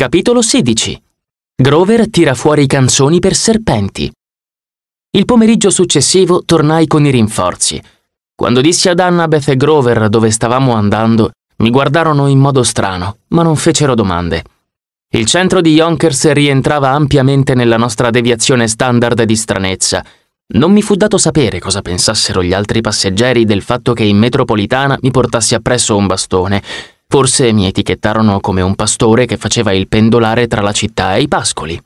Capitolo 16 Grover tira fuori canzoni per serpenti. Il pomeriggio successivo tornai con i rinforzi. Quando dissi ad Annabeth e Grover dove stavamo andando, mi guardarono in modo strano, ma non fecero domande. Il centro di Yonkers rientrava ampiamente nella nostra deviazione standard di stranezza. Non mi fu dato sapere cosa pensassero gli altri passeggeri del fatto che in metropolitana mi portassi appresso un bastone, Forse mi etichettarono come un pastore che faceva il pendolare tra la città e i pascoli.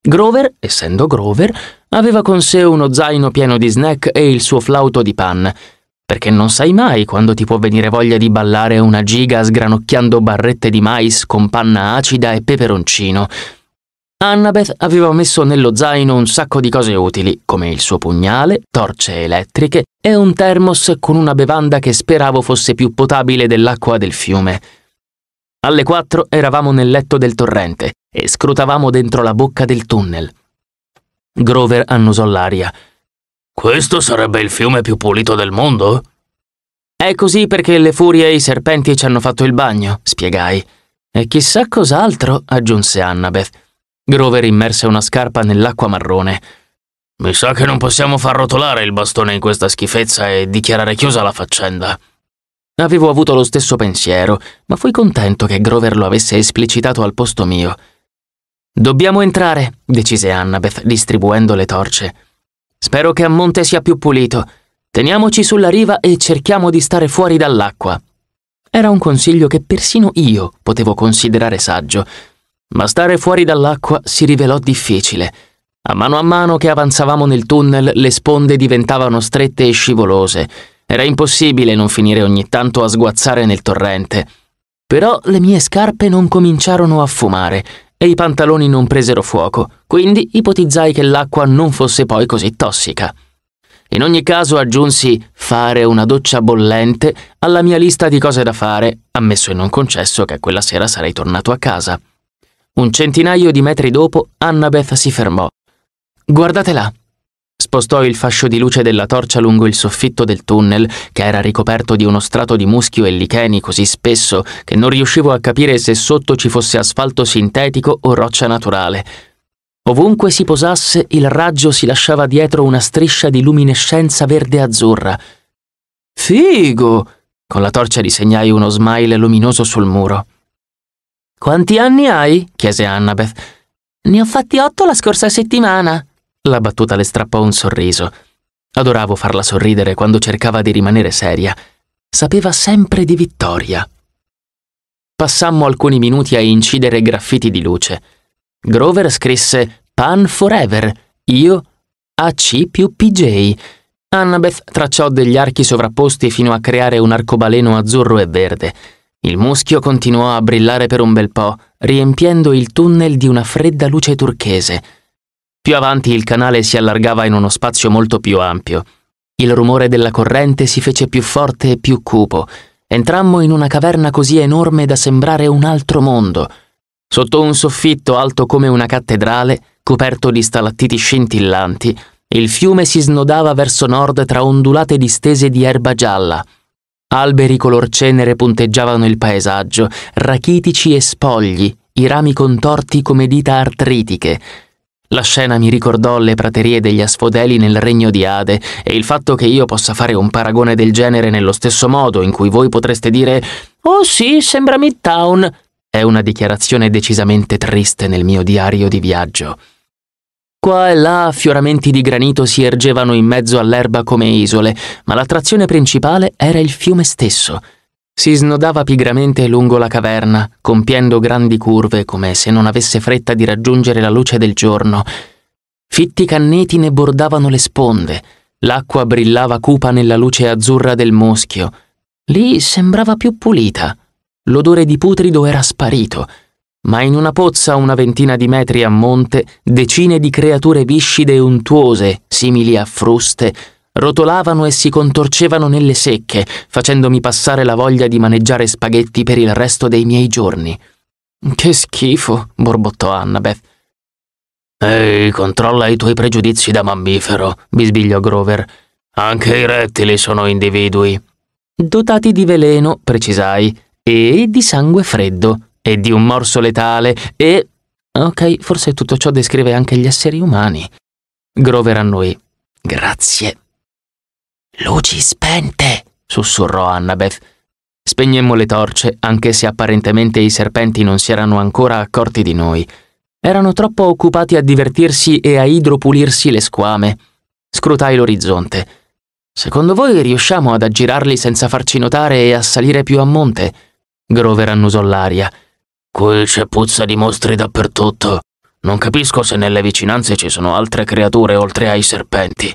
Grover, essendo Grover, aveva con sé uno zaino pieno di snack e il suo flauto di pan, perché non sai mai quando ti può venire voglia di ballare una giga sgranocchiando barrette di mais con panna acida e peperoncino. Annabeth aveva messo nello zaino un sacco di cose utili, come il suo pugnale, torce elettriche e un termos con una bevanda che speravo fosse più potabile dell'acqua del fiume. Alle quattro eravamo nel letto del torrente e scrutavamo dentro la bocca del tunnel. Grover annusò l'aria. Questo sarebbe il fiume più pulito del mondo? È così perché le furie e i serpenti ci hanno fatto il bagno, spiegai. E chissà cos'altro, aggiunse Annabeth. Grover immerse una scarpa nell'acqua marrone. Mi sa che non possiamo far rotolare il bastone in questa schifezza e dichiarare chiusa la faccenda. Avevo avuto lo stesso pensiero, ma fui contento che Grover lo avesse esplicitato al posto mio. Dobbiamo entrare, decise Annabeth, distribuendo le torce. Spero che a monte sia più pulito. Teniamoci sulla riva e cerchiamo di stare fuori dall'acqua. Era un consiglio che persino io potevo considerare saggio, ma stare fuori dall'acqua si rivelò difficile. A mano a mano che avanzavamo nel tunnel le sponde diventavano strette e scivolose. Era impossibile non finire ogni tanto a sguazzare nel torrente. Però le mie scarpe non cominciarono a fumare e i pantaloni non presero fuoco, quindi ipotizzai che l'acqua non fosse poi così tossica. In ogni caso aggiunsi fare una doccia bollente alla mia lista di cose da fare, ammesso e non concesso che quella sera sarei tornato a casa. Un centinaio di metri dopo, Annabeth si fermò. Guardate là! Spostò il fascio di luce della torcia lungo il soffitto del tunnel, che era ricoperto di uno strato di muschio e licheni così spesso che non riuscivo a capire se sotto ci fosse asfalto sintetico o roccia naturale. Ovunque si posasse, il raggio si lasciava dietro una striscia di luminescenza verde-azzurra. Figo! Con la torcia disegnai uno smile luminoso sul muro. Quanti anni hai? chiese Annabeth. Ne ho fatti otto la scorsa settimana. La battuta le strappò un sorriso. Adoravo farla sorridere quando cercava di rimanere seria. Sapeva sempre di vittoria. Passammo alcuni minuti a incidere graffiti di luce. Grover scrisse Pan Forever, io AC più PJ. Annabeth tracciò degli archi sovrapposti fino a creare un arcobaleno azzurro e verde. Il muschio continuò a brillare per un bel po', riempiendo il tunnel di una fredda luce turchese. Più avanti il canale si allargava in uno spazio molto più ampio. Il rumore della corrente si fece più forte e più cupo. Entrammo in una caverna così enorme da sembrare un altro mondo. Sotto un soffitto alto come una cattedrale, coperto di stalattiti scintillanti, il fiume si snodava verso nord tra ondulate distese di erba gialla. Alberi color cenere punteggiavano il paesaggio, rachitici e spogli, i rami contorti come dita artritiche. La scena mi ricordò le praterie degli asfodeli nel regno di Ade e il fatto che io possa fare un paragone del genere nello stesso modo in cui voi potreste dire «Oh sì, sembra Midtown», è una dichiarazione decisamente triste nel mio diario di viaggio. Qua e là fioramenti di granito si ergevano in mezzo all'erba come isole, ma l'attrazione principale era il fiume stesso. Si snodava pigramente lungo la caverna, compiendo grandi curve come se non avesse fretta di raggiungere la luce del giorno. Fitti canneti ne bordavano le sponde, l'acqua brillava cupa nella luce azzurra del muschio. Lì sembrava più pulita. L'odore di putrido era sparito, ma in una pozza a una ventina di metri a monte decine di creature viscide e untuose, simili a fruste, rotolavano e si contorcevano nelle secche, facendomi passare la voglia di maneggiare spaghetti per il resto dei miei giorni. Che schifo, borbottò Annabeth. Ehi, controlla i tuoi pregiudizi da mammifero, bisbigliò Grover. Anche i rettili sono individui. Dotati di veleno, precisai, e di sangue freddo, e di un morso letale e... Ok, forse tutto ciò descrive anche gli esseri umani. Grover a noi. Grazie. Luci spente, sussurrò Annabeth. Spegnemmo le torce, anche se apparentemente i serpenti non si erano ancora accorti di noi. Erano troppo occupati a divertirsi e a idropulirsi le squame. Scrutai l'orizzonte. Secondo voi riusciamo ad aggirarli senza farci notare e a salire più a monte? Grover annusò l'aria. Qui c'è puzza di mostri dappertutto. Non capisco se nelle vicinanze ci sono altre creature oltre ai serpenti.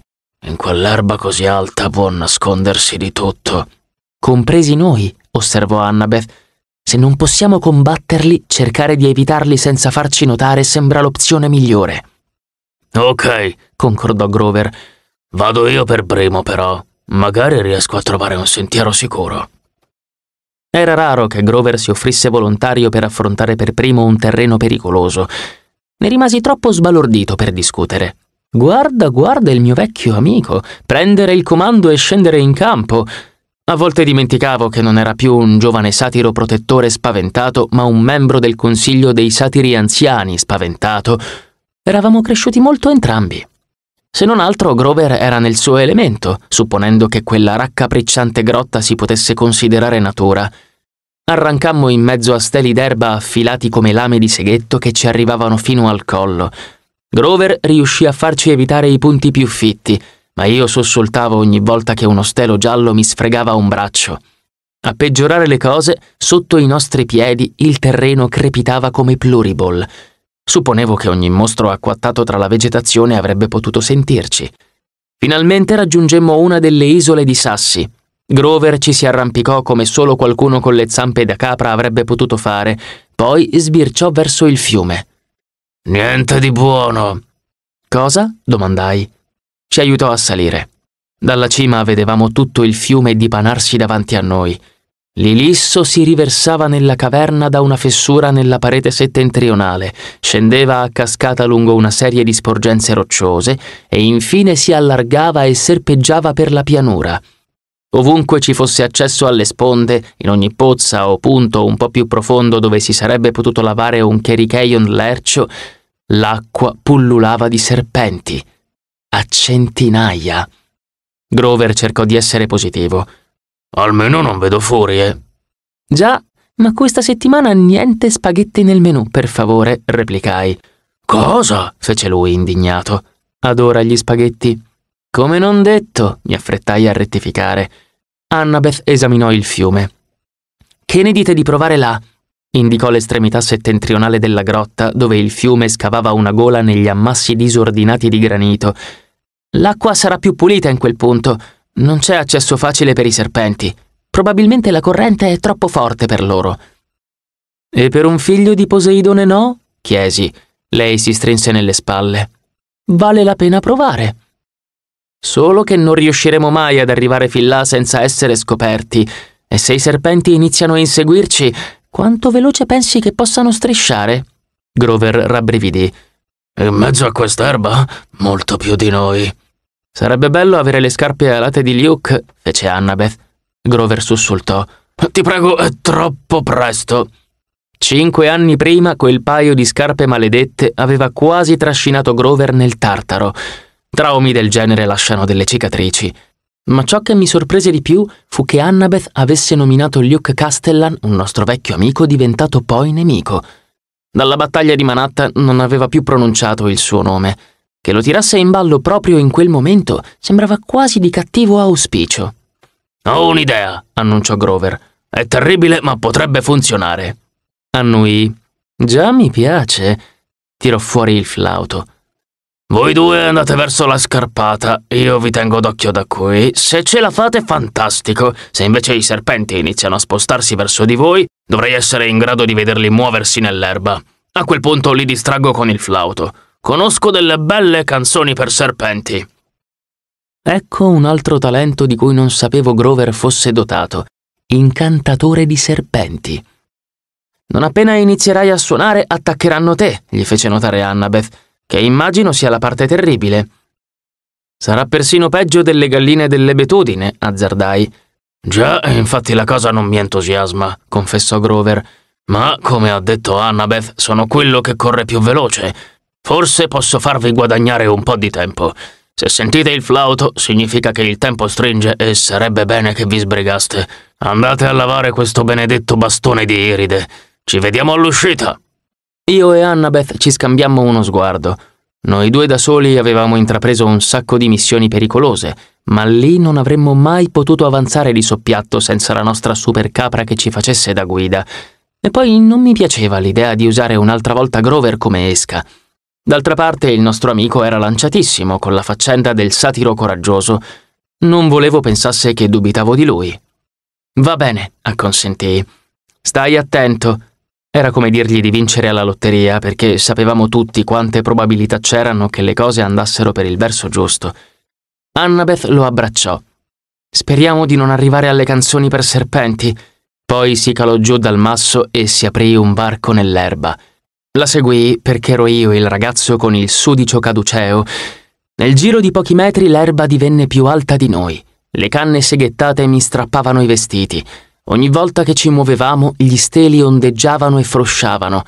In quell'erba così alta può nascondersi di tutto. Compresi noi, osservò Annabeth. Se non possiamo combatterli, cercare di evitarli senza farci notare sembra l'opzione migliore. Ok, concordò Grover. Vado io per primo, però. Magari riesco a trovare un sentiero sicuro. Era raro che Grover si offrisse volontario per affrontare per primo un terreno pericoloso. Ne rimasi troppo sbalordito per discutere. Guarda, guarda il mio vecchio amico, prendere il comando e scendere in campo. A volte dimenticavo che non era più un giovane satiro protettore spaventato, ma un membro del consiglio dei satiri anziani spaventato. Eravamo cresciuti molto entrambi. Se non altro Grover era nel suo elemento, supponendo che quella raccapricciante grotta si potesse considerare natura. Arrancammo in mezzo a steli d'erba affilati come lame di seghetto che ci arrivavano fino al collo. Grover riuscì a farci evitare i punti più fitti, ma io sussultavo ogni volta che uno stelo giallo mi sfregava un braccio. A peggiorare le cose, sotto i nostri piedi il terreno crepitava come pluriball. Supponevo che ogni mostro acquattato tra la vegetazione avrebbe potuto sentirci. Finalmente raggiungemmo una delle isole di Sassi, Grover ci si arrampicò come solo qualcuno con le zampe da capra avrebbe potuto fare, poi sbirciò verso il fiume. Niente di buono. Cosa? domandai. Ci aiutò a salire. Dalla cima vedevamo tutto il fiume dipanarsi davanti a noi. L'ilisso si riversava nella caverna da una fessura nella parete settentrionale, scendeva a cascata lungo una serie di sporgenze rocciose e infine si allargava e serpeggiava per la pianura. Ovunque ci fosse accesso alle sponde, in ogni pozza o punto un po' più profondo dove si sarebbe potuto lavare un chericheion lercio, l'acqua pullulava di serpenti. A centinaia. Grover cercò di essere positivo. Almeno non vedo furie. Eh. Già, ma questa settimana niente spaghetti nel menù, per favore, replicai. Cosa? fece lui indignato. Adora gli spaghetti. Come non detto, mi affrettai a rettificare. Annabeth esaminò il fiume. Che ne dite di provare là? indicò l'estremità settentrionale della grotta, dove il fiume scavava una gola negli ammassi disordinati di granito. L'acqua sarà più pulita in quel punto. Non c'è accesso facile per i serpenti. Probabilmente la corrente è troppo forte per loro. E per un figlio di Poseidone no? chiesi. Lei si strinse nelle spalle. Vale la pena provare. Solo che non riusciremo mai ad arrivare fin là senza essere scoperti. E se i serpenti iniziano a inseguirci, quanto veloce pensi che possano strisciare? Grover rabbrividì. In mezzo a quest'erba? Molto più di noi. Sarebbe bello avere le scarpe alate di Luke, fece Annabeth. Grover sussultò. Ti prego, è troppo presto. Cinque anni prima quel paio di scarpe maledette aveva quasi trascinato Grover nel tartaro. Traumi del genere lasciano delle cicatrici, ma ciò che mi sorprese di più fu che Annabeth avesse nominato Luke Castellan, un nostro vecchio amico diventato poi nemico. Dalla battaglia di Manhattan non aveva più pronunciato il suo nome. Che lo tirasse in ballo proprio in quel momento sembrava quasi di cattivo auspicio. Ho un'idea, annunciò Grover. È terribile, ma potrebbe funzionare. Annui. Già mi piace. Tirò fuori il flauto. Voi due andate verso la scarpata, io vi tengo d'occhio da qui. Se ce la fate, fantastico. Se invece i serpenti iniziano a spostarsi verso di voi, dovrei essere in grado di vederli muoversi nell'erba. A quel punto li distraggo con il flauto. Conosco delle belle canzoni per serpenti. Ecco un altro talento di cui non sapevo Grover fosse dotato. Incantatore di serpenti. Non appena inizierai a suonare, attaccheranno te, gli fece notare Annabeth che immagino sia la parte terribile. Sarà persino peggio delle galline dell'ebetudine, azzardai. Già, infatti la cosa non mi entusiasma, confessò Grover. Ma, come ha detto Annabeth, sono quello che corre più veloce. Forse posso farvi guadagnare un po' di tempo. Se sentite il flauto, significa che il tempo stringe e sarebbe bene che vi sbrigaste. Andate a lavare questo benedetto bastone di iride. Ci vediamo all'uscita. Io e Annabeth ci scambiammo uno sguardo. Noi due da soli avevamo intrapreso un sacco di missioni pericolose, ma lì non avremmo mai potuto avanzare di soppiatto senza la nostra supercapra che ci facesse da guida. E poi non mi piaceva l'idea di usare un'altra volta Grover come esca. D'altra parte il nostro amico era lanciatissimo con la faccenda del satiro coraggioso. Non volevo pensasse che dubitavo di lui. Va bene, acconsentii. Stai attento, era come dirgli di vincere alla lotteria perché sapevamo tutti quante probabilità c'erano che le cose andassero per il verso giusto. Annabeth lo abbracciò. Speriamo di non arrivare alle canzoni per serpenti. Poi si calò giù dal masso e si aprì un varco nell'erba. La seguii perché ero io il ragazzo con il sudicio caduceo. Nel giro di pochi metri l'erba divenne più alta di noi. Le canne seghettate mi strappavano i vestiti. Ogni volta che ci muovevamo, gli steli ondeggiavano e frosciavano.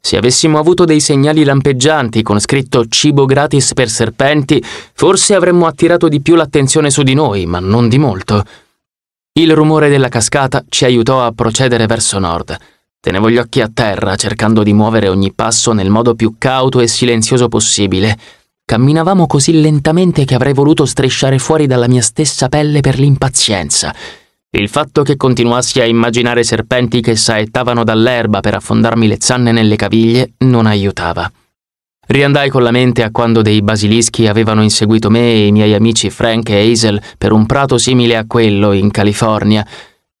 Se avessimo avuto dei segnali lampeggianti con scritto cibo gratis per serpenti, forse avremmo attirato di più l'attenzione su di noi, ma non di molto. Il rumore della cascata ci aiutò a procedere verso nord. Tenevo gli occhi a terra, cercando di muovere ogni passo nel modo più cauto e silenzioso possibile. Camminavamo così lentamente che avrei voluto strisciare fuori dalla mia stessa pelle per l'impazienza. Il fatto che continuassi a immaginare serpenti che saettavano dall'erba per affondarmi le zanne nelle caviglie non aiutava. Riandai con la mente a quando dei basilischi avevano inseguito me e i miei amici Frank e Hazel per un prato simile a quello in California.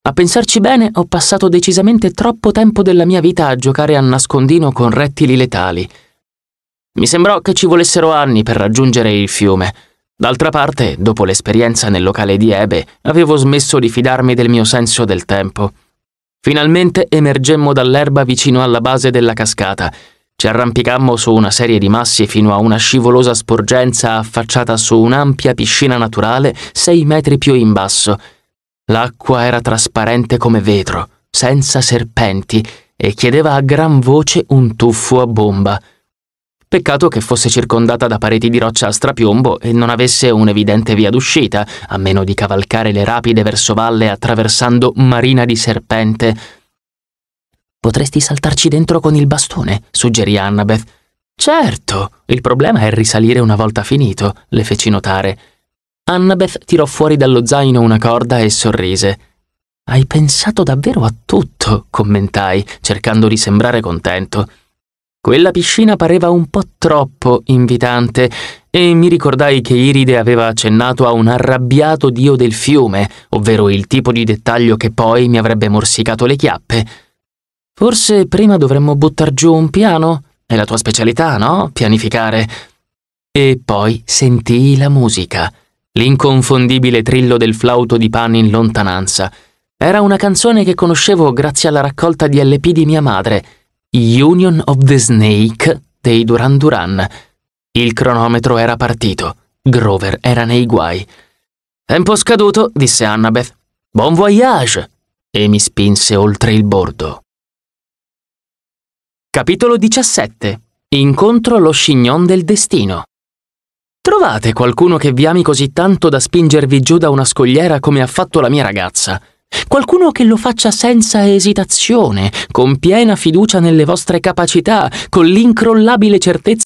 A pensarci bene, ho passato decisamente troppo tempo della mia vita a giocare a nascondino con rettili letali. Mi sembrò che ci volessero anni per raggiungere il fiume. D'altra parte, dopo l'esperienza nel locale di Ebe, avevo smesso di fidarmi del mio senso del tempo. Finalmente emergemmo dall'erba vicino alla base della cascata. Ci arrampicammo su una serie di massi fino a una scivolosa sporgenza affacciata su un'ampia piscina naturale sei metri più in basso. L'acqua era trasparente come vetro, senza serpenti, e chiedeva a gran voce un tuffo a bomba. Peccato che fosse circondata da pareti di roccia a strapiombo e non avesse un'evidente via d'uscita, a meno di cavalcare le rapide verso valle attraversando marina di serpente. Potresti saltarci dentro con il bastone, suggerì Annabeth. Certo, il problema è risalire una volta finito, le feci notare. Annabeth tirò fuori dallo zaino una corda e sorrise. Hai pensato davvero a tutto, commentai, cercando di sembrare contento. Quella piscina pareva un po' troppo invitante e mi ricordai che Iride aveva accennato a un arrabbiato dio del fiume, ovvero il tipo di dettaglio che poi mi avrebbe morsicato le chiappe. Forse prima dovremmo buttar giù un piano? È la tua specialità, no? Pianificare. E poi sentii la musica, l'inconfondibile trillo del flauto di Pan in lontananza. Era una canzone che conoscevo grazie alla raccolta di LP di mia madre Union of the Snake dei Duran Duran. Il cronometro era partito. Grover era nei guai. Tempo scaduto, disse Annabeth. Bon voyage! E mi spinse oltre il bordo. Capitolo 17. Incontro allo scignon del destino. Trovate qualcuno che vi ami così tanto da spingervi giù da una scogliera come ha fatto la mia ragazza. Qualcuno che lo faccia senza esitazione, con piena fiducia nelle vostre capacità, con l'incrollabile certezza